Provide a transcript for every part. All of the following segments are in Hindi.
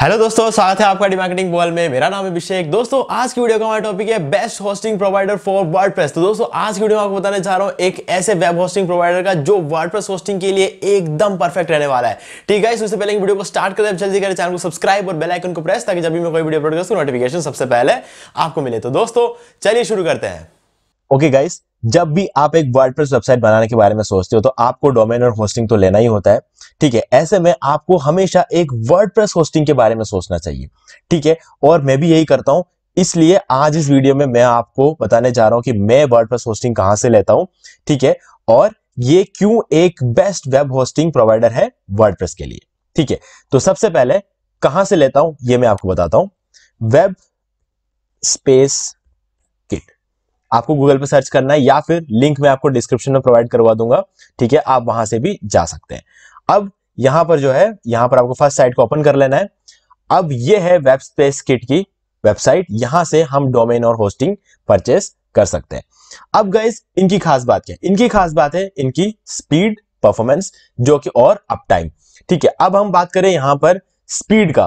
हेलो दोस्तों स्वागत है आपका डिमार्केटिंग बॉल में मेरा नाम है अभिषेक दोस्तों आज की वीडियो का हमारा टॉपिक है best hosting provider for WordPress तो दोस्तों आज की वीडियो में आपको बताने चाह रहा हूँ एक ऐसे वेब होस्टिंग प्रोवाइडर का जो वर्डप्रेस होस्टिंग के लिए एकदम परफेक्ट रहने वाला है ठीक है उससे पहले वीडियो को स्टार्ट करें जल्दी करें चैनल को सब्सक्राइब और बेलाइकन को प्रेस ताकि जब भी मैं कोई वीडियो अपलोड करूँ नोटिफिकेशन सबसे पहले आपको मिले तो दोस्तों चलिए शुरू करते हैं ओके गाइस जब भी आप एक वर्डप्रेस वेबसाइट बनाने के बारे में सोचते हो तो आपको डोमेन और होस्टिंग तो लेना ही होता है ठीक है ऐसे में आपको हमेशा एक वर्डप्रेस होस्टिंग के बारे में सोचना चाहिए ठीक है और मैं भी यही करता हूं इसलिए आज इस वीडियो में मैं आपको बताने जा रहा हूं कि मैं वर्डप्रेस होस्टिंग कहां से लेता हूं ठीक है और ये क्यों एक बेस्ट वेब होस्टिंग प्रोवाइडर है वर्डप्रेस के लिए ठीक है तो सबसे पहले कहां से लेता हूं ये मैं आपको बताता हूं वेब स्पेस आपको गूगल पे सर्च करना है या फिर लिंक मैं आपको डिस्क्रिप्शन में प्रोवाइड करवा दूंगा ठीक है आप वहां से भी जा सकते हैं अब यहां पर जो है यहां पर आपको फर्स्ट साइट को ओपन कर लेना है अब ये है वेब स्पेस किट की वेबसाइट यहां से हम डोमेन और होस्टिंग परचेस कर सकते हैं अब गाइज इनकी खास बात क्या है इनकी खास बात है इनकी स्पीड परफॉर्मेंस जो कि और अप टाइम ठीक है अब हम बात करें यहां पर स्पीड का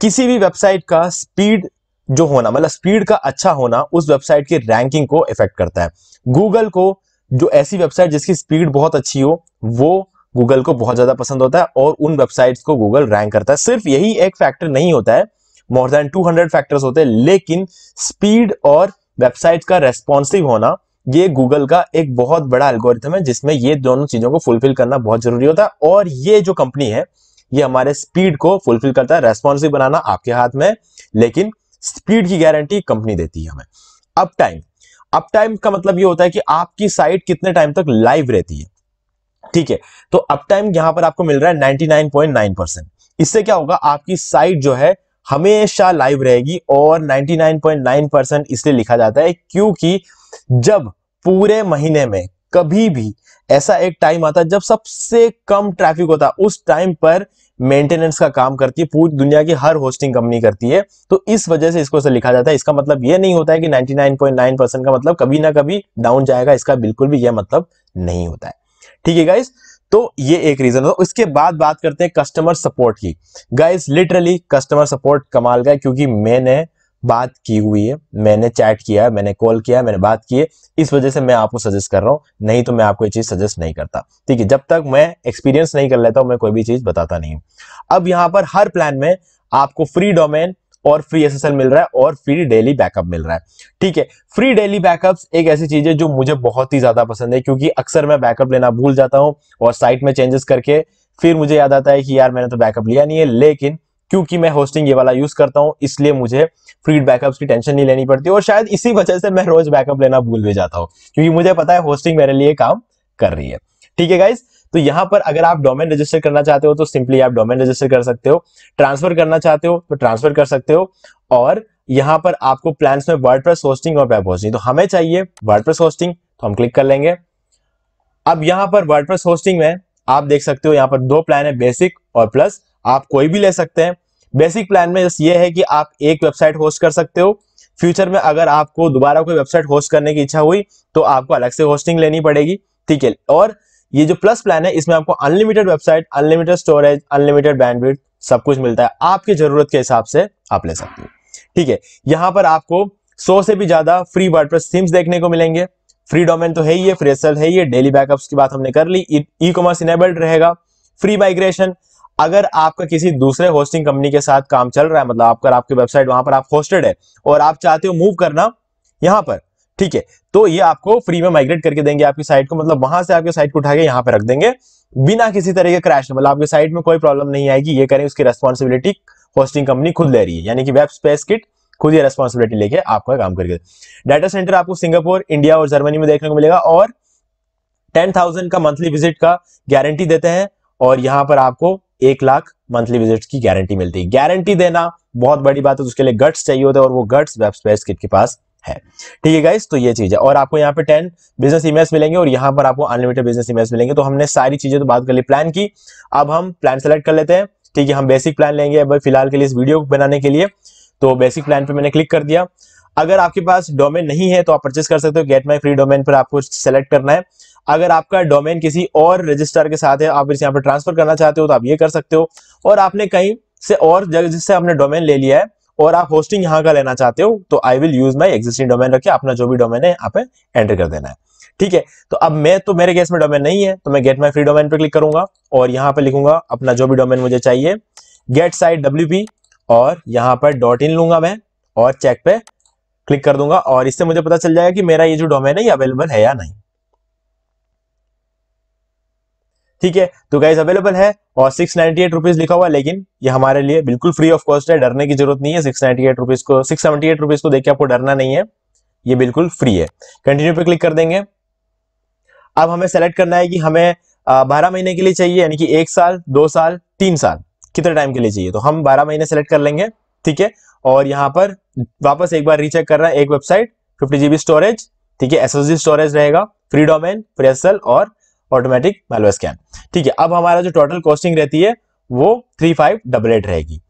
किसी भी वेबसाइट का स्पीड जो होना मतलब स्पीड का अच्छा होना उस वेबसाइट की रैंकिंग को इफेक्ट करता है गूगल को जो ऐसी वेबसाइट जिसकी स्पीड बहुत अच्छी हो वो गूगल को बहुत ज्यादा पसंद होता है और उन वेबसाइट्स को गूगल रैंक करता है सिर्फ यही एक फैक्टर नहीं होता है मोर देन 200 फैक्टर्स होते हैं लेकिन स्पीड और वेबसाइट का रेस्पॉन्सिव होना ये गूगल का एक बहुत बड़ा एल्गोरिथम है जिसमें ये दोनों चीजों को फुलफिल करना बहुत जरूरी होता है और ये जो कंपनी है ये हमारे स्पीड को फुलफिल करता है रेस्पॉन्सिव बनाना आपके हाथ में लेकिन स्पीड की गारंटी कंपनी देती है हमें अप टाइम अप टाइम का मतलब ये होता है कि आपकी साइट कितने टाइम तक लाइव रहती है ठीक है तो अप टाइम यहां पर आपको मिल रहा है 99.9 परसेंट इससे क्या होगा आपकी साइट जो है हमेशा लाइव रहेगी और 99.9 परसेंट इसलिए लिखा जाता है क्योंकि जब पूरे महीने में कभी भी ऐसा एक टाइम आता है जब सबसे कम ट्रैफिक होता है उस टाइम पर मेंटेनेंस का काम करती है पूरी दुनिया की हर होस्टिंग कंपनी करती है तो इस वजह से इसको लिखा जाता है इसका मतलब यह नहीं होता है कि 99.9 परसेंट का मतलब कभी ना कभी डाउन जाएगा इसका बिल्कुल भी यह मतलब नहीं होता है ठीक है गाइज तो ये एक रीजन है इसके बाद बात करते हैं कस्टमर सपोर्ट की गाइज लिटरली कस्टमर सपोर्ट कमाल का क्योंकि मैंने बात की हुई है मैंने चैट किया है मैंने कॉल किया है मैंने बात की है इस वजह से मैं आपको सजेस्ट कर रहा हूँ नहीं तो मैं आपको ये चीज़ सजेस्ट नहीं करता ठीक है जब तक मैं एक्सपीरियंस नहीं कर लेता हूँ मैं कोई भी चीज़ बताता नहीं हूं अब यहाँ पर हर प्लान में आपको फ्री डोमेन और फ्री एस मिल रहा है और फ्री डेली बैकअप मिल रहा है ठीक है फ्री डेली बैकअप एक ऐसी चीज है जो मुझे बहुत ही ज्यादा पसंद है क्योंकि अक्सर मैं बैकअप लेना भूल जाता हूँ और साइट में चेंजेस करके फिर मुझे याद आता है कि यार मैंने तो बैकअप लिया नहीं है लेकिन क्योंकि मैं होस्टिंग ये वाला यूज करता हूँ इसलिए मुझे फ्रीड बैकअप की टेंशन नहीं लेनी पड़ती और शायद इसी वजह से मैं रोज बैकअप लेना भूल भी जाता हूँ क्योंकि मुझे पता है होस्टिंग मेरे लिए काम कर रही है ठीक है गाइज तो यहाँ पर अगर आप डोमेन रजिस्टर करना चाहते हो तो सिंपली आप डोमेन रजिस्टर कर सकते हो ट्रांसफर करना चाहते हो तो ट्रांसफर कर सकते हो और यहाँ पर आपको प्लान्स में वर्ड होस्टिंग और वेब होस्टिंग तो हमें चाहिए वर्ड होस्टिंग तो हम क्लिक कर लेंगे अब यहाँ पर वर्ड होस्टिंग में आप देख सकते हो यहाँ पर दो प्लान है बेसिक और प्लस आप कोई भी ले सकते हैं बेसिक प्लान में बस ये है कि आप एक वेबसाइट होस्ट कर सकते हो फ्यूचर में अगर आपको दोबारा कोई वेबसाइट होस्ट करने की इच्छा हुई तो आपको अलग से होस्टिंग लेनी पड़ेगी ठीक है और ये जो प्लस प्लान है इसमें आपको unlimited website unlimited storage unlimited bandwidth सब कुछ मिलता है आपकी जरूरत के हिसाब से आप ले सकते हो ठीक है यहाँ पर आपको सौ से भी ज्यादा फ्री वर्ड थीम्स देखने को मिलेंगे फ्री डोमेन तो है ही है फ्रेसल है ये डेली बैकअप्स की बात हमने कर ली ई कॉमर्स इनेबल्ड रहेगा फ्री माइग्रेशन अगर आपका किसी दूसरे होस्टिंग कंपनी के साथ काम चल रहा है मतलब आपका आपकी वेबसाइट वहां पर आप होस्टेड है और आप चाहते हो मूव करना यहां पर ठीक है तो ये आपको फ्री में माइग्रेट करके देंगे आपकी साइट को मतलब वहां से आपकी साइट को उठा के यहां पर रख देंगे बिना किसी तरह के क्रैश मतलब आपकी साइट में कोई प्रॉब्लम नहीं आएगी ये करें उसकी रेस्पॉन्सिबिलिटी होस्टिंग कंपनी खुद ले रही है यानी कि वेब स्पेस किट खुद ये रेस्पॉन्सिबिलिटी लेके आपका काम करके डाटा सेंटर आपको सिंगापुर इंडिया और जर्मनी में देखने को मिलेगा और टेन थाउजेंड का मंथली विजिट का गारंटी देते हैं और यहां पर आपको एक लाख मंथली विजिट्स की गारंटी मिलती है गारंटी देना बहुत बड़ी बात है तो उसके लिए गट्स चाहिए होते हैं और वो गट्स वेब स्पेस किट के पास है ठीक है गाइस तो ये चीज है और आपको यहाँ पे टेन बिजनेस ईमेल्स मिलेंगे और यहाँ पर आपको अनलिमिटेड बिजनेस ईमेल्स मिलेंगे तो हमने सारी चीजें तो बात कर ली प्लान की अब हम प्लान सेलेक्ट कर लेते हैं ठीक है हम बेसिक प्लान लेंगे अब फिलहाल के लिए इस वीडियो बनाने के लिए तो बेसिक प्लान पे मैंने क्लिक कर दिया अगर आपके पास डोमेन नहीं है तो आप परचेस कर सकते हो गेट माई फ्री डोमेन पर आपको सेलेक्ट करना है अगर आपका डोमेन किसी और रजिस्टर के साथ है आप इसे यहाँ पर ट्रांसफर करना चाहते हो तो आप ये कर सकते हो और आपने कहीं से और जगह जिससे आपने डोमेन ले लिया है और आप होस्टिंग यहाँ का लेना चाहते हो तो I will use my existing domain रखे अपना जो भी डोमेन है यहाँ पे एंटर कर देना है ठीक है तो अब मैं तो मेरे केस में डोमेन नहीं है तो मैं गेट माई फ्री डोमेन पर क्लिक करूंगा और यहाँ पर लिखूंगा अपना जो भी डोमेन मुझे चाहिए गेट साइट डब्ल्यू और यहाँ पर डॉट इन लूंगा मैं और चेक पे क्लिक कर दूंगा और इससे मुझे पता चल जाएगा कि मेरा ये जो डोमेन है ये अवेलेबल है या नहीं ठीक है तो गाइज अवेलेबल है और सिक्स नाइनटी एट रुपीज लिखा हुआ है लेकिन ये हमारे लिए बिल्कुल फ्री ऑफ कॉस्ट है डरने की जरूरत नहीं है सिक्स नाइनटी एट रुपीज को सिक्स सेवेंटी एट रुपीज को देखिए आपको डरना नहीं है ये बिल्कुल फ्री है कंटिन्यू पे क्लिक कर देंगे अब हमें सेलेक्ट करना है कि हमें बारह महीने के लिए चाहिए यानी कि एक साल दो साल तीन साल कितने टाइम के लिए चाहिए तो हम बारह महीने सेलेक्ट कर लेंगे ठीक है और यहाँ पर वापस एक बार रीचेक रहा है एक वेबसाइट फिफ्टी जीबी स्टोरेज ठीक है एस स्टोरेज रहेगा फ्री डोमेन फ्री और ऑटोमेटिक मेलवे स्कैन ठीक है अब हमारा जो टोटल कॉस्टिंग रहती है वो थ्री फाइव डबल एट रहेगी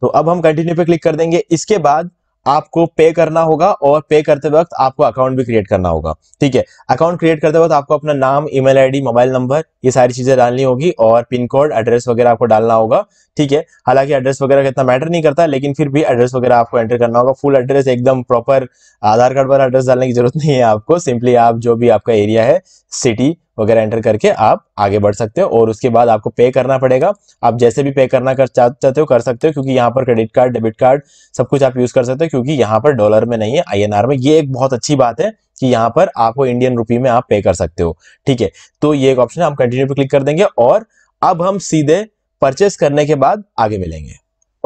तो अब हम कंटिन्यू पे क्लिक कर देंगे इसके बाद आपको पे करना होगा और पे करते वक्त आपको अकाउंट भी क्रिएट करना होगा ठीक है अकाउंट क्रिएट करते वक्त आपको अपना नाम ईमेल आईडी मोबाइल नंबर ये सारी चीजें डालनी होगी और पिन कोड एड्रेस वगैरह आपको डालना होगा ठीक है हालांकि एड्रेस वगैरह इतना मैटर नहीं करता लेकिन फिर भी एड्रेस वगैरह आपको एंटर करना होगा फुल एड्रेस एकदम प्रॉपर आधार कार्ड पर एड्रेस डालने की जरूरत नहीं है आपको सिंपली आप जो भी आपका एरिया है सिटी वगैरह एंटर करके आप आगे बढ़ सकते हो और उसके बाद आपको पे करना पड़ेगा आप जैसे भी पे करना कर चाहते हो कर सकते हो क्योंकि यहाँ पर क्रेडिट कार्ड डेबिट कार्ड सब कुछ आप यूज कर सकते हो क्योंकि यहाँ पर डॉलर में नहीं है आईएनआर में ये एक बहुत अच्छी बात है कि यहाँ पर आपको इंडियन रुपी में आप पे कर सकते हो ठीक है तो ये एक ऑप्शन है हम कंटिन्यू पे क्लिक कर देंगे और अब हम सीधे परचेस करने के बाद आगे मिलेंगे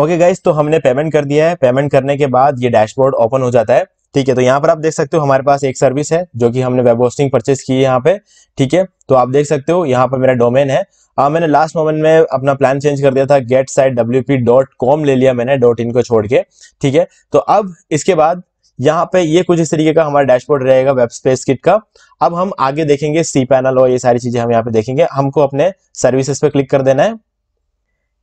ओके गाइज तो हमने पेमेंट कर दिया है पेमेंट करने के बाद ये डैशबोर्ड ओपन हो जाता है ठीक है तो यहाँ पर आप देख सकते हो हमारे पास एक सर्विस है जो कि हमने वेब होस्टिंग परचेस की है यहाँ पे ठीक है तो आप देख सकते हो यहाँ पर मेरा डोमेन है आ, हाँ, मैंने लास्ट मोमेंट में अपना प्लान चेंज कर दिया था get side W P dot com ले लिया मैंने डॉट इन को छोड़ के ठीक है तो अब इसके बाद यहाँ पे ये कुछ इस तरीके का हमारा डैशबोर्ड रहेगा वेब स्पेस किट का अब हम आगे देखेंगे सी पैनल और ये सारी चीजें हम यहाँ पे देखेंगे हमको अपने सर्विसेस पे क्लिक कर देना है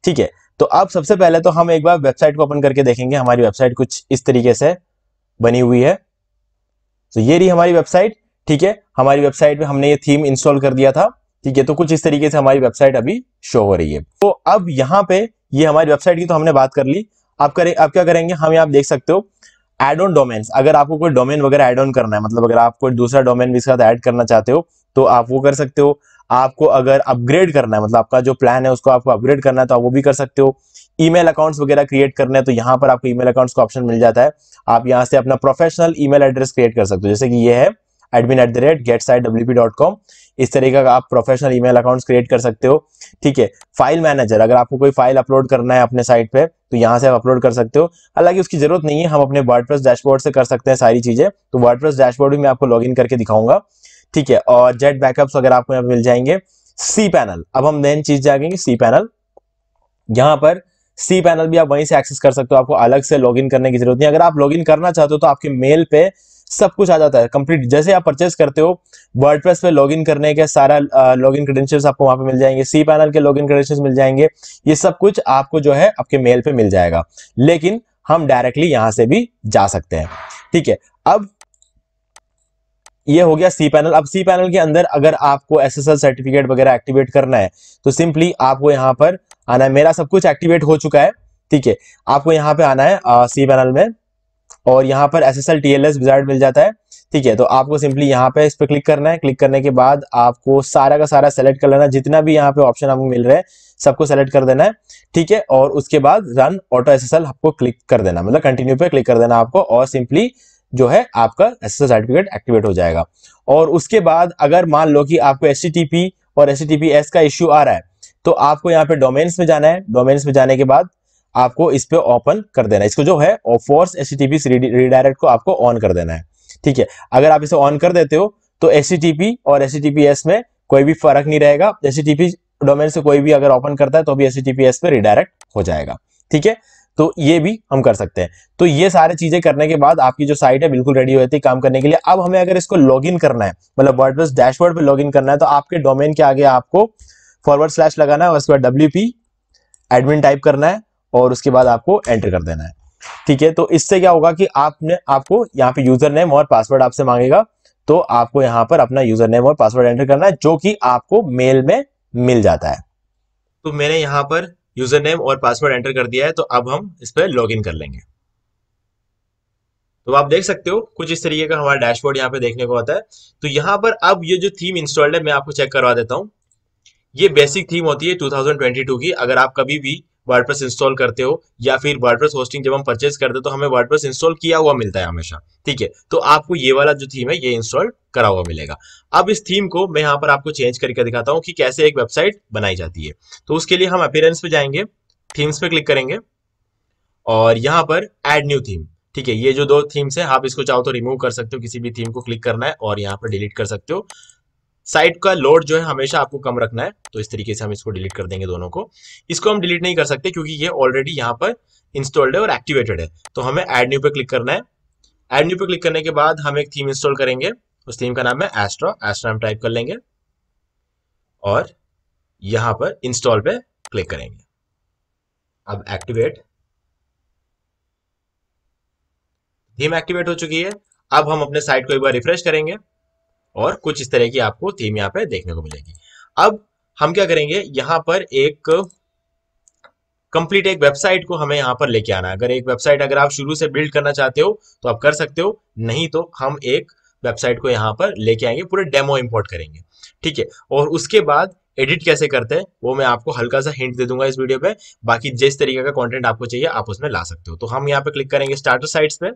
ठीक है तो अब सबसे पहले तो हम एक बार वेबसाइट को ओपन करके देखेंगे हमारी वेबसाइट कुछ इस तरीके से बनी हुई है तो ये रही हमारी वेबसाइट ठीक है हमारी वेबसाइट में हमने ये थीम इंस्टॉल कर दिया था ठीक है तो कुछ इस तरीके से हमारी वेबसाइट अभी शो हो रही है तो अब यहाँ पे ये हमारी वेबसाइट की तो हमने बात कर ली आप करें आप क्या करेंगे हम यहाँ देख सकते हो एड ऑन डोमेन्स अगर आपको कोई डोमेन वगैरह एड ऑन करना है मतलब अगर आप कोई दूसरा डोमेन भी इसके साथ ऐड करना चाहते हो तो आप वो कर सकते हो आपको अगर अपग्रेड करना है मतलब आपका जो प्लान है उसको आपको अपग्रेड करना है तो आप वो भी कर सकते हो ईमेल अकाउंट्स वगैरह क्रिएट करने हैं तो यहाँ पर आपको ईमेल अकाउंट्स का ऑप्शन मिल जाता है आप यहाँ से अपना प्रोफेशनल ईमेल एड्रेस क्रिएट कर सकते हो जैसे कि ये है admin at the rate get side W P dot com इस तरीके का आप प्रोफेशनल ईमेल अकाउंट्स क्रिएट कर सकते हो ठीक है फाइल मैनेजर अगर आपको कोई फाइल अपलोड करना है अपने साइट पे तो यहाँ से आप अपलोड कर सकते हो हालांकि उसकी जरूरत नहीं है हम अपने वर्डप्रेस डैशबोर्ड से कर सकते हैं सारी चीजें तो वर्डप्रेस डैशबोर्ड भी मैं आपको इन करके दिखाऊंगा ठीक है और जेट बैकअप्स वगैरह आपको यहाँ पे मिल जाएंगे सी पैनल अब हम मेन चीज जाएंगे सी पैनल यहाँ पर सी पैनल भी आप वहीं से एक्सेस कर सकते हो आपको अलग से लॉगिन करने की जरूरत नहीं अगर आप लॉगिन करना चाहते हो तो आपके मेल पे सब कुछ आ जाता है कंप्लीट जैसे आप परचेस करते हो वर्ड पे लॉगिन करने के सारा लॉगिन क्रेडेंशियल्स आपको वहां पे मिल जाएंगे सी पैनल के लॉगिन क्रेडेंशियल्स मिल जाएंगे ये सब कुछ आपको जो है आपके मेल पे मिल जाएगा लेकिन हम डायरेक्टली यहां से भी जा सकते हैं ठीक है अब ये हो गया सी पैनल अब सी पैनल के अंदर अगर आपको एसएसएल सर्टिफिकेट वगैरह एक्टिवेट करना है तो सिंपली आपको यहाँ पर आना है मेरा सब कुछ एक्टिवेट हो चुका है ठीक है आपको यहाँ पे आना है सी पैनल में और यहाँ पर S S L T L S result मिल जाता है ठीक है तो आपको सिंपली यहाँ पे इस पर क्लिक करना है क्लिक करने के बाद आपको सारा का सारा सेलेक्ट कर लेना जितना भी यहाँ पे ऑप्शन आपको मिल रहे हैं सबको सेलेक्ट कर देना है ठीक है और उसके बाद run auto S S L आपको क्लिक कर देना मतलब कंटिन्यू पे क्लिक कर देना आपको और सिंपली जो है आपका एस सर्टिफिकेट एक्टिवेट हो जाएगा और उसके बाद अगर मान लो कि आपको एस और एस का इश्यू आ रहा है तो आपको यहाँ पे डोमेन्स में जाना है डोमेन्स में जाने के बाद आपको इस पे ओपन कर देना है इसको जो है फोर्स एस रीडायरेक्ट को आपको ऑन कर देना है ठीक है अगर आप इसे ऑन कर देते हो तो एस और एस में कोई भी फर्क नहीं रहेगा एस डोमेन से कोई भी अगर ओपन करता है तो भी एस पे रिडायरेक्ट हो जाएगा ठीक है तो ये भी हम कर सकते हैं तो ये सारी चीजें करने के बाद आपकी जो साइट है बिल्कुल रेडी जाती है काम करने के लिए अब हमें अगर इसको लॉगिन करना है मतलब वर्डप्रेस डैशबोर्ड पे लॉगिन करना है तो आपके डोमेन के आगे आपको फॉरवर्ड स्लैश लगाना है उसके बाद डब्ल्यू एडमिन टाइप करना है और उसके बाद आपको एंटर कर देना है ठीक है तो इससे क्या होगा कि आपने आपको यहाँ पे यूजर नेम और पासवर्ड आपसे मांगेगा तो आपको यहाँ पर अपना यूजर नेम और पासवर्ड एंटर करना है जो कि आपको मेल में मिल जाता है तो मैंने यहाँ पर यूजर नेम और पासवर्ड एंटर कर दिया है तो अब हम इस पर लॉग कर लेंगे तो आप देख सकते हो कुछ इस तरीके का हमारा डैशबोर्ड यहाँ पे देखने को आता है तो यहाँ पर अब ये जो थीम इंस्टॉल्ड है मैं आपको चेक करवा देता हूँ ये बेसिक थीम होती है 2022 की अगर आप कभी भी वर्ड इंस्टॉल करते हो या फिर वर्ड होस्टिंग जब हम परचेज करते हो तो हमें वर्ड इंस्टॉल किया हुआ मिलता है हमेशा ठीक है तो आपको ये वाला जो थीम है ये इंस्टॉल करा हुआ मिलेगा अब इस थीम को मैं यहाँ पर आपको चेंज करके दिखाता हूँ कि कैसे एक वेबसाइट बनाई जाती है तो उसके लिए हम अपेयरेंस पे जाएंगे थीम्स पे क्लिक करेंगे और यहाँ पर एड न्यू थीम ठीक है ये जो दो थीम्स है आप इसको चाहो तो रिमूव कर सकते हो किसी भी थीम को क्लिक करना है और यहाँ पर डिलीट कर सकते हो साइट का लोड जो है हमेशा आपको कम रखना है तो इस तरीके से हम इसको डिलीट कर देंगे दोनों को इसको हम डिलीट नहीं कर सकते क्योंकि ये ऑलरेडी यहाँ पर इंस्टॉल्ड है और एक्टिवेटेड है तो हमें एड न्यू पे क्लिक करना है एड न्यू पे क्लिक करने के बाद हम एक थीम इंस्टॉल करेंगे उस थीम का नाम है एस्ट्रो एस्ट्रो हम टाइप कर लेंगे और यहां पर इंस्टॉल पे क्लिक करेंगे अब एक्टिवेट थीम एक्टिवेट हो चुकी है अब हम अपने साइट को एक बार रिफ्रेश करेंगे और कुछ इस तरह की आपको थीम यहाँ पे देखने को मिलेगी अब हम क्या करेंगे यहाँ पर एक कंप्लीट एक वेबसाइट को हमें यहाँ पर लेके आना है अगर एक वेबसाइट अगर आप शुरू से बिल्ड करना चाहते हो तो आप कर सकते हो नहीं तो हम एक वेबसाइट को यहाँ पर लेके आएंगे पूरे डेमो इंपोर्ट करेंगे ठीक है और उसके बाद एडिट कैसे करते हैं वो मैं आपको हल्का सा हिंट दे दूंगा इस वीडियो पे बाकी जिस तरीके का कंटेंट आपको चाहिए आप उसमें ला सकते हो तो हम यहाँ पे क्लिक करेंगे स्टार्टर साइट्स पे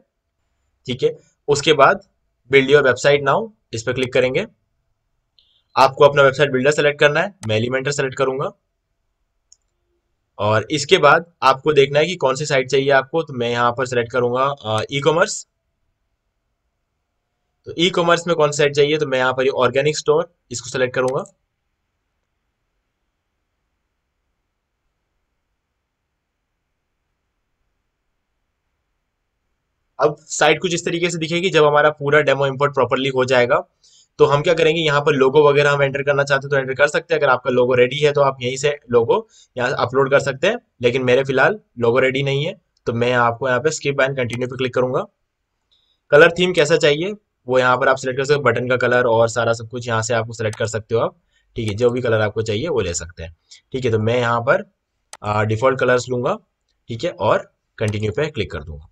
ठीक है उसके बाद बिल्ड योर वेबसाइट नाउ इस पर क्लिक करेंगे आपको अपना वेबसाइट बिल्डर सेलेक्ट करना है मैं एलिमेंटर सेलेक्ट करूंगा और इसके बाद आपको देखना है कि कौन सी साइट चाहिए आपको तो मैं यहाँ पर सेलेक्ट करूंगा ई कॉमर्स तो ई कॉमर्स में कौन सी साइट चाहिए तो मैं यहाँ पर ऑर्गेनिक स्टोर इसको सेलेक्ट करूंगा अब साइट कुछ इस तरीके से दिखेगी जब हमारा पूरा डेमो इम्पोर्ट प्रॉपरली हो जाएगा तो हम क्या करेंगे यहाँ पर लोगो वगैरह हम एंटर करना चाहते हैं तो एंटर कर सकते हैं अगर आपका लोगो रेडी है तो आप यहीं से लोगो यहाँ अपलोड कर सकते हैं लेकिन मेरे फिलहाल लोगो रेडी नहीं है तो मैं आपको यहाँ पे स्किप एंड कंटिन्यू पे क्लिक करूंगा कलर थीम कैसा चाहिए वो यहाँ पर आप सिलेक्ट कर सकते हो बटन का कलर और सारा सब कुछ यहाँ से आपको सिलेक्ट कर सकते हो आप ठीक है जो भी कलर आपको चाहिए वो ले सकते हैं ठीक है तो मैं यहाँ पर डिफॉल्ट कलर्स लूंगा ठीक है और कंटिन्यू पे क्लिक कर दूंगा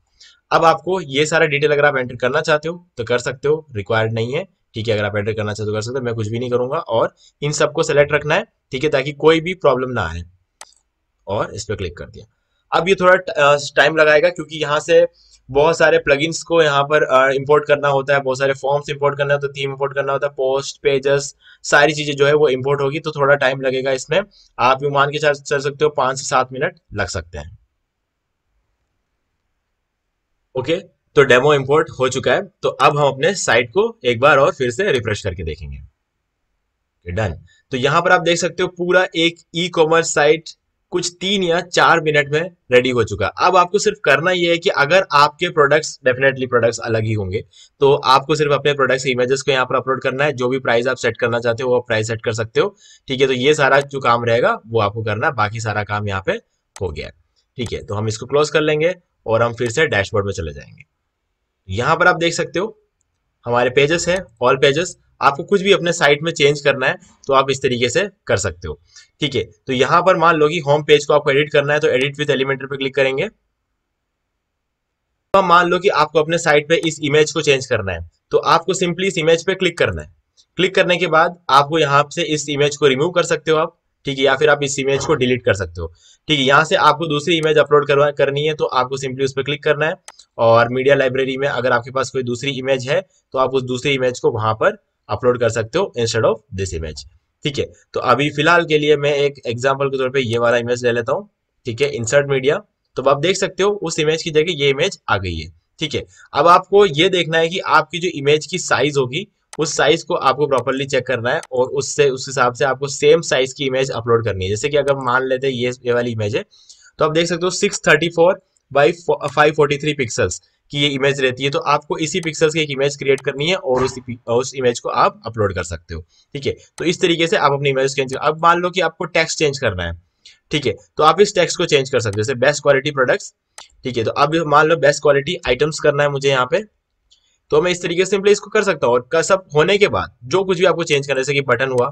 अब आपको ये सारा डिटेल अगर आप एंटर करना चाहते हो तो कर सकते हो रिक्वायर्ड नहीं है ठीक है अगर आप एंटर करना चाहते हो तो कर सकते हो मैं कुछ भी नहीं करूंगा और इन सबको सेलेक्ट रखना है ठीक है ताकि कोई भी प्रॉब्लम ना आए और इस पर क्लिक कर दिया अब ये थोड़ा टाइम लगाएगा क्योंकि यहाँ से बहुत सारे प्लगइन्स को यहाँ पर इंपोर्ट करना होता है बहुत सारे फॉर्म्स इंपोर्ट करना होता है थीम इंपोर्ट करना होता है पोस्ट पेजेस सारी चीज़ें जो है वो इंपोर्ट होगी तो थोड़ा टाइम लगेगा इसमें आप यू मान के चल सकते हो पाँच से सात मिनट लग सकते हैं ओके तो डेमो इंपोर्ट हो चुका है तो अब हम अपने साइट को एक बार और फिर से रिफ्रेश करके देखेंगे डन तो यहां पर आप देख सकते हो पूरा एक ई कॉमर्स साइट कुछ तीन या चार मिनट में रेडी हो चुका अब आपको सिर्फ करना यह है कि अगर आपके प्रोडक्ट्स डेफिनेटली प्रोडक्ट्स अलग ही होंगे तो आपको सिर्फ अपने प्रोडक्ट्स इमेजेस को यहाँ पर अपलोड करना है जो भी प्राइस आप सेट करना चाहते हो वो प्राइस सेट कर सकते हो ठीक है तो ये सारा जो काम रहेगा वो आपको करना है बाकी सारा काम यहाँ पे हो गया ठीक है तो हम इसको क्लोज कर लेंगे और हम फिर से डैशबोर्ड में चले जाएंगे यहाँ पर आप देख सकते हो हमारे पेजेस हैं ऑल पेजेस आपको कुछ भी अपने साइट में चेंज करना है तो आप इस तरीके से कर सकते हो ठीक है तो यहां पर मान लो कि होम पेज को आपको एडिट करना है तो एडिट विथ एलिमेंटर पर क्लिक करेंगे तो मान लो कि आपको अपने साइट पे इस इमेज को चेंज करना है तो आपको सिंपली इस इमेज पे क्लिक करना है क्लिक करने के बाद आपको यहां से इस इमेज को रिमूव कर सकते हो आप ठीक है या फिर आप इस इमेज को डिलीट कर सकते हो ठीक है यहाँ से आपको दूसरी इमेज अपलोड करवा करनी है तो आपको सिंपली उस पर क्लिक करना है और मीडिया लाइब्रेरी में अगर आपके पास कोई दूसरी इमेज है तो आप उस दूसरी इमेज को वहां पर अपलोड कर सकते हो इंस्टेड ऑफ दिस इमेज ठीक है तो अभी फिलहाल के लिए मैं एक एग्जाम्पल के तौर पर ये वाला इमेज ले लेता हूँ ठीक है इंसर्ट मीडिया तो आप देख सकते हो उस इमेज की जगह ये इमेज आ गई है ठीक है अब आपको ये देखना है कि आपकी जो इमेज की साइज होगी उस साइज को आपको प्रॉपरली चेक करना है और उससे उस हिसाब से आपको सेम साइज की इमेज अपलोड करनी है जैसे कि अगर मान लेते हैं ये ये वाली इमेज है तो आप देख सकते हो six thirty four by five forty three pixels की ये इमेज रहती है तो आपको इसी पिक्सल्स की एक इमेज क्रिएट करनी है और उस उस इमेज को आप अपलोड कर सकते हो ठीक है तो इस तरीके से आप अपनी इमेज चेंज कर अब मान लो कि आपको टेक्स्ट चेंज करना है ठीक है तो आप इस टेक्स्ट को चेंज कर सकते हो जैसे बेस्ट क्वालिटी प्रोडक्ट्स ठीक है तो अब मान लो बेस्ट क्वालिटी आइटम्स करना है मुझे यहाँ पे तो मैं इस तरीके से इसको कर सकता हूँ और सब होने के बाद जो कुछ भी आपको चेंज करना जैसे कि बटन हुआ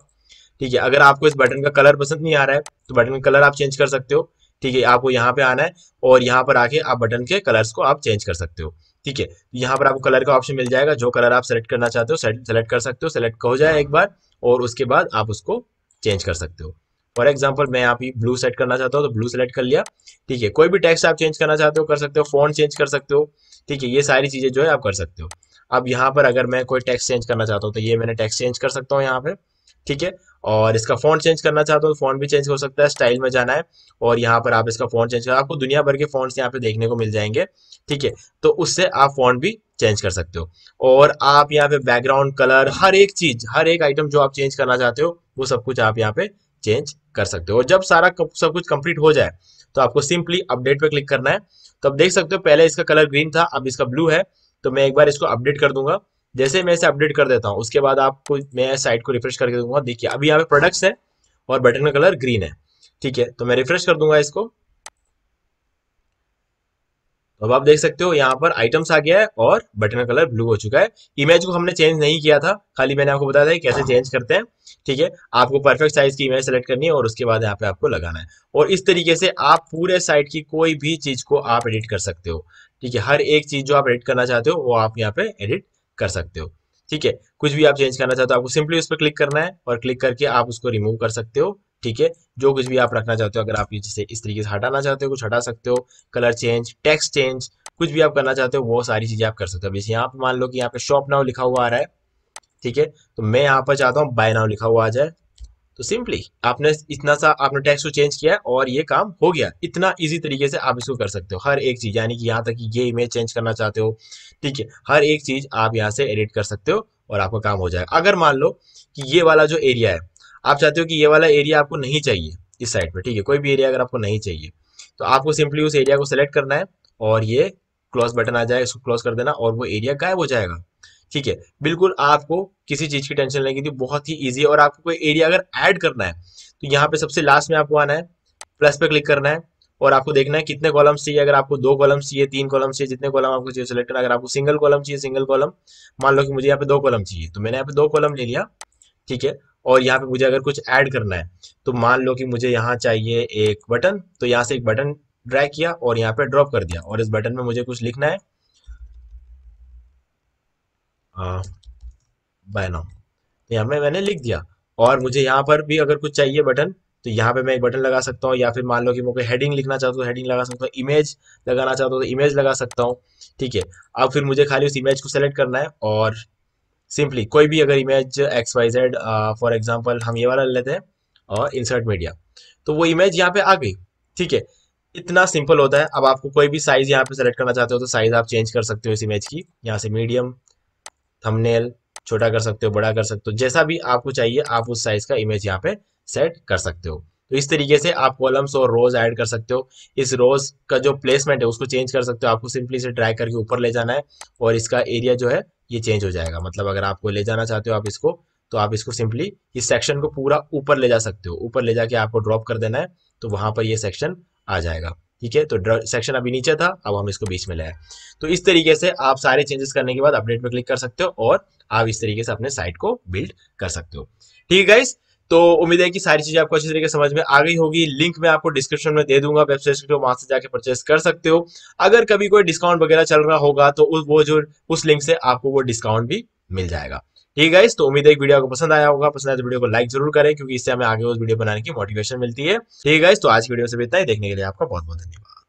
ठीक है अगर आपको इस बटन का कलर पसंद नहीं आ रहा है तो बटन का कलर आप चेंज कर सकते हो ठीक है आपको यहाँ पे आना है और यहाँ पर आके आप बटन के कलर्स को आप चेंज कर सकते हो ठीक है तो यहाँ पर आपको कलर का ऑप्शन मिल जाएगा जो कलर आप सेलेक्ट करना चाहते हो सेलेक्ट कर सकते हो सेलेक्ट हो जाए एक बार और उसके बाद आप उसको चेंज कर सकते हो फॉर एग्जाम्पल मैं आप ब्लू सेट करना चाहता हूँ तो ब्लू सेलेक्ट कर लिया ठीक है कोई भी टेक्स्ट आप चेंज करना चाहते हो कर सकते हो फोन चेंज कर सकते हो ठीक है ये सारी चीज़ें जो है आप कर सकते हो अब यहाँ पर अगर मैं कोई टेक्स्ट चेंज करना चाहता हूँ तो ये मैंने टेक्स्ट चेंज कर सकता हूँ यहाँ पे ठीक है और इसका फोन चेंज करना चाहता हूँ तो भी चेंज हो सकता है स्टाइल में जाना है और यहाँ पर आप इसका फोन चेंज कर आपको दुनिया भर के फोन यहाँ पे देखने को मिल जाएंगे ठीक है तो उससे आप फोन भी चेंज कर सकते हो और आप यहाँ पे बैकग्राउंड कलर हर एक चीज हर एक आइटम जो आप चेंज करना चाहते हो वो सब कुछ आप यहाँ पे चेंज कर सकते हो और जब सारा सब कुछ कंप्लीट हो जाए तो आपको सिंपली अपडेट पे क्लिक करना है तो आप देख सकते हो पहले इसका कलर ग्रीन था अब इसका ब्लू है तो मैं एक बार इसको अपडेट कर दूंगा जैसे मैं इसे अपडेट कर देता हूँ उसके बाद आपको मैं साइट को रिफ्रेश करके दूंगा देखिए अभी यहाँ पे प्रोडक्ट्स है और बटन का कलर ग्रीन है ठीक है तो मैं रिफ्रेश कर दूंगा इसको तो अब आप देख सकते हो यहाँ पर आइटम्स आ गया है और बटन का कलर ब्लू हो चुका है इमेज को हमने चेंज नहीं किया था खाली मैंने आपको बताया था कैसे चेंज करते हैं ठीक है आपको परफेक्ट साइज की इमेज सेलेक्ट करनी है और उसके बाद यहाँ पे आपको लगाना है और इस तरीके से आप पूरे साइट की कोई भी चीज को आप एडिट कर सकते हो ठीक है हर एक चीज जो आप एडिट करना चाहते हो वो आप यहाँ पे एडिट कर सकते हो ठीक है कुछ भी आप चेंज करना चाहते हो आपको सिंपली उस पर क्लिक करना है और क्लिक करके आप उसको रिमूव कर सकते हो ठीक है जो कुछ भी आप रखना चाहते हो अगर आप जैसे इस तरीके से हटाना चाहते हो कुछ हटा सकते हो कलर चेंज टेक्स्ट चेंज कुछ भी आप करना चाहते हो वो सारी चीज़ें आप कर सकते हो जैसे यहाँ पे मान लो कि यहाँ पे शॉप नाव लिखा हुआ आ रहा है ठीक है तो मैं यहाँ पर चाहता हूँ बाय नाव लिखा हुआ आ जाए तो सिंपली आपने इतना सा आपने टेक्स को चेंज किया और ये काम हो गया इतना इजी तरीके से आप इसको कर सकते हो हर एक चीज़ यानी कि यहाँ तक कि ये इमेज चेंज करना चाहते हो ठीक है हर एक चीज़ आप यहाँ से एडिट कर सकते हो और आपका काम हो जाएगा अगर मान लो कि ये वाला जो एरिया है आप चाहते हो कि ये वाला एरिया आपको नहीं चाहिए इस साइड पे ठीक है कोई भी एरिया अगर आपको नहीं चाहिए तो आपको सिंपली उस एरिया को सिलेक्ट करना है और ये क्लोज बटन आ जाए इसको क्लोज कर देना और वो एरिया गायब हो जाएगा ठीक है बिल्कुल आपको किसी चीज की टेंशन की थी बहुत ही ईजी है और आपको कोई एरिया अगर ऐड करना है तो यहाँ पे सबसे लास्ट में आपको आना है प्लस पे क्लिक करना है और आपको देखना है कितने कॉलम्स चाहिए अगर आपको दो कॉलम्स चाहिए तीन कॉलम चाहिए जितने कॉलम आपको चाहिए सिलेक्ट करना अगर आपको सिंगल कॉलम चाहिए सिंगल कॉलम मान लो कि मुझे यहाँ पे दो कॉलम चाहिए तो मैंने यहाँ पे दो कॉलम ले लिया ठीक है और यहाँ पे मुझे अगर कुछ ऐड करना है तो मान लो कि मुझे यहाँ चाहिए एक बटन तो यहाँ से एक बटन ड्रैग किया और यहाँ पे ड्रॉप कर दिया और इस बटन में मुझे कुछ लिखना है तो यहाँ पे मैंने लिख दिया और मुझे यहाँ पर भी अगर कुछ चाहिए बटन तो यहाँ पे मैं एक बटन लगा सकता हूँ या फिर मान लो कि मैं हेडिंग लिखना चाहता हूँ हेडिंग तो लगा सकता हूँ इमेज लगाना चाहता हूँ तो इमेज लगा सकता हूँ ठीक है अब फिर मुझे खाली उस इमेज को सेलेक्ट करना है और सिंपली कोई भी अगर image X Y Z for example हम ये वाला लेते हैं और इंसर्ट मीडिया तो वो इमेज यहाँ पे आ गई ठीक है इतना सिंपल होता है अब आपको कोई भी साइज यहाँ पे सेलेक्ट करना चाहते हो तो साइज आप चेंज कर सकते हो इस इमेज की यहाँ से मीडियम थंबनेल छोटा कर सकते हो बड़ा कर सकते हो जैसा भी आपको चाहिए आप उस साइज का इमेज यहाँ पे सेट कर सकते हो तो इस तरीके से आप कॉलम्स और रोज ऐड कर सकते हो इस रोज का जो प्लेसमेंट है उसको चेंज कर सकते हो आपको सिंपली इसे ड्रैग करके ऊपर ले जाना है और इसका एरिया जो है ये चेंज हो जाएगा मतलब अगर आपको ले जाना चाहते हो आप इसको तो आप इसको सिंपली इस सेक्शन को पूरा ऊपर ले जा सकते हो ऊपर ले जाके आपको ड्रॉप कर देना है तो वहां पर ये सेक्शन आ जाएगा ठीक है तो सेक्शन अभी नीचे था अब हम इसको बीच में ले आए तो इस तरीके से आप सारे चेंजेस करने के बाद अपडेट पर क्लिक कर सकते हो और आप इस तरीके से अपने साइट को बिल्ड कर सकते हो ठीक है गाइस तो उम्मीद है कि सारी चीज़ें आपको अच्छी तरीके से समझ में आ गई होगी लिंक मैं आपको डिस्क्रिप्शन में दे दूंगा वेबसाइट के वहां से जाके परचेस कर सकते हो अगर कभी कोई डिस्काउंट वगैरह चल रहा होगा तो वो जो उस लिंक से आपको वो डिस्काउंट भी मिल जाएगा ठीक है तो उम्मीद है वीडियो को पसंद आया होगा पसंद आया तो वीडियो को लाइक जरूर करें क्योंकि इससे हमें आगे उस वीडियो बनाने की मोटिवेशन मिलती है ठीक है तो आज की वीडियो से इतना ही देखने के लिए आपका बहुत बहुत धन्यवाद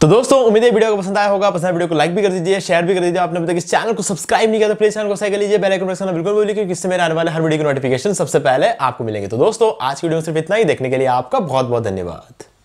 तो दोस्तों उम्मीद है वीडियो को पसंद आया होगा पसंद वीडियो को लाइक भी कर दीजिए शेयर भी कर दीजिए आपने अभी तक इस चैनल को सब्सक्राइब नहीं किया तो प्लीज चैनल को सही लीजिए बेल आइकन पर बिल्कुल भी क्योंकि इससे मेरे आने वाले हर वीडियो की नोटिफिकेशन सबसे पहले आपको मिलेंगे तो दोस्तों आज की वीडियो में सिर्फ इतना ही देखने के लिए आपका बहुत बहुत धन्यवाद